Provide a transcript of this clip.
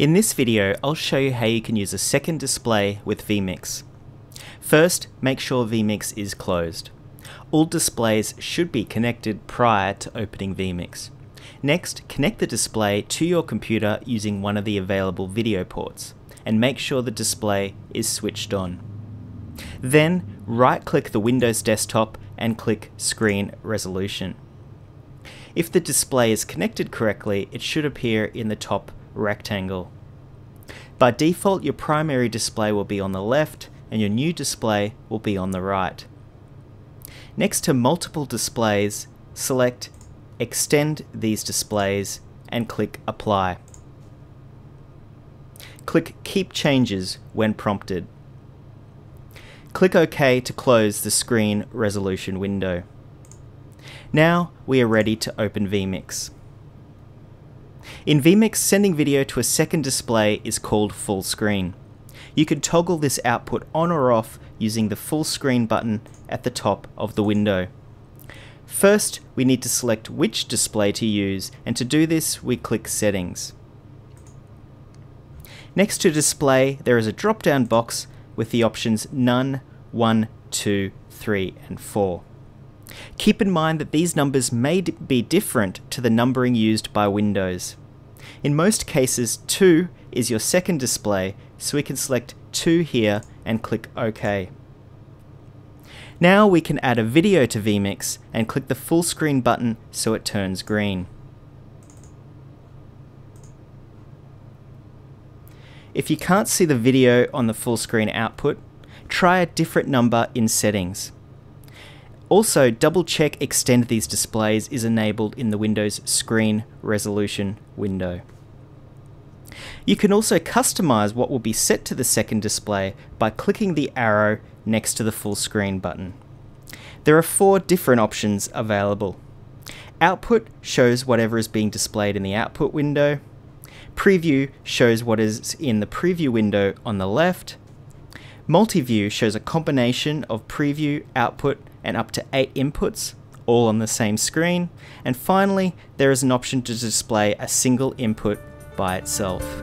In this video, I'll show you how you can use a second display with vMix. First, make sure vMix is closed. All displays should be connected prior to opening vMix. Next, connect the display to your computer using one of the available video ports, and make sure the display is switched on. Then, right-click the Windows desktop and click Screen Resolution. If the display is connected correctly, it should appear in the top rectangle. By default, your primary display will be on the left and your new display will be on the right. Next to multiple displays, select extend these displays and click apply. Click keep changes when prompted. Click OK to close the screen resolution window. Now we are ready to open vMix. In vMix, sending video to a second display is called full screen. You can toggle this output on or off using the full screen button at the top of the window. First, we need to select which display to use, and to do this, we click Settings. Next to Display, there is a drop-down box with the options None, 1, 2, 3, and 4. Keep in mind that these numbers may be different to the numbering used by Windows. In most cases, 2 is your second display, so we can select 2 here and click OK. Now we can add a video to vMix and click the full screen button so it turns green. If you can't see the video on the full screen output, try a different number in settings. Also, double check extend these displays is enabled in the Windows screen resolution window. You can also customize what will be set to the second display by clicking the arrow next to the full screen button. There are four different options available. Output shows whatever is being displayed in the output window. Preview shows what is in the preview window on the left. Multiview shows a combination of preview, output, and up to 8 inputs, all on the same screen. And finally, there is an option to display a single input by itself.